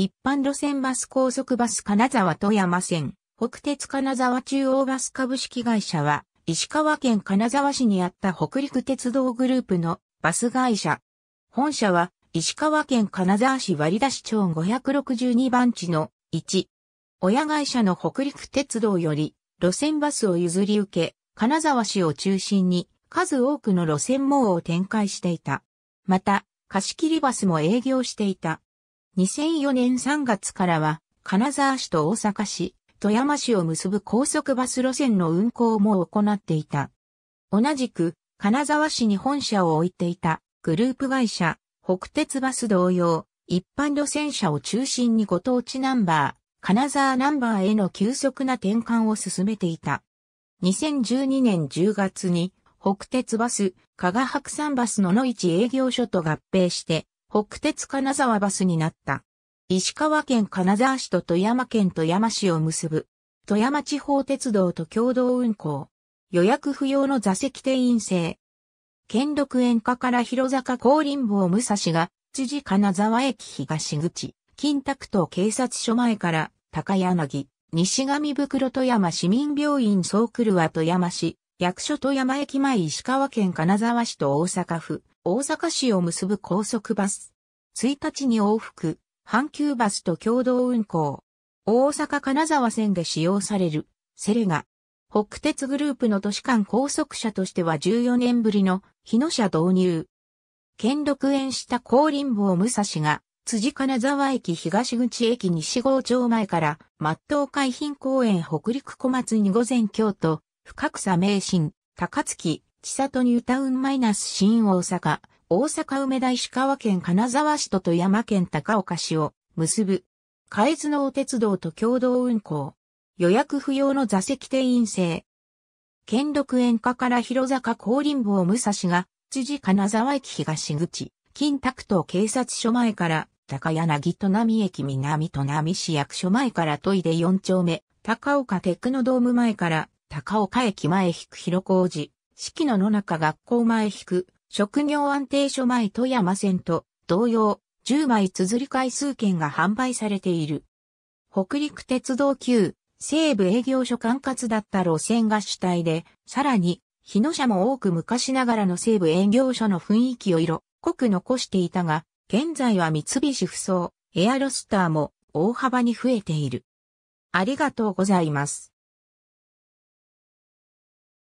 一般路線バス高速バス金沢富山線、北鉄金沢中央バス株式会社は、石川県金沢市にあった北陸鉄道グループのバス会社。本社は、石川県金沢市割出町562番地の1。親会社の北陸鉄道より、路線バスを譲り受け、金沢市を中心に、数多くの路線網を展開していた。また、貸し切りバスも営業していた。2004年3月からは、金沢市と大阪市、富山市を結ぶ高速バス路線の運行も行っていた。同じく、金沢市に本社を置いていたグループ会社、北鉄バス同様、一般路線車を中心にご当地ナンバー、金沢ナンバーへの急速な転換を進めていた。2012年10月に、北鉄バス、加賀白山バスの野市営業所と合併して、北鉄金沢バスになった。石川県金沢市と富山県富山市を結ぶ、富山地方鉄道と共同運行。予約不要の座席定員制。兼六園下から広坂高林坊武蔵が、辻金沢駅東口、金沢と警察署前から、高柳、西上袋富山市民病院総来は富山市、役所富山駅前石川県金沢市と大阪府、大阪市を結ぶ高速バス。1日に往復、阪急バスと共同運行。大阪金沢線で使用される、セレガ。北鉄グループの都市間高速車としては14年ぶりの日野車導入。兼六園した高林坊武蔵が、辻金沢駅東口駅西郷町前から、末東海浜公園北陸小松に午前京都、深草名神、高槻、千里ニュータウンマイナス新大阪、大阪梅田石川県金沢市と富山県高岡市を結ぶ。海津のお鉄道と共同運行。予約不要の座席定員制。兼六園下から広坂高林坊武蔵が、知事金沢駅東口、金拓東警察署前から、高柳と波駅南と波市役所前からトイレ4丁目、高岡テクノドーム前から、高岡駅前引く広小路、四季の野中学校前引く、職業安定所前富山線と同様、10枚綴り回数券が販売されている。北陸鉄道級、西部営業所管轄だった路線が主体で、さらに、日野社も多く昔ながらの西部営業所の雰囲気を色濃く残していたが、現在は三菱不走、エアロスターも大幅に増えている。ありがとうございます。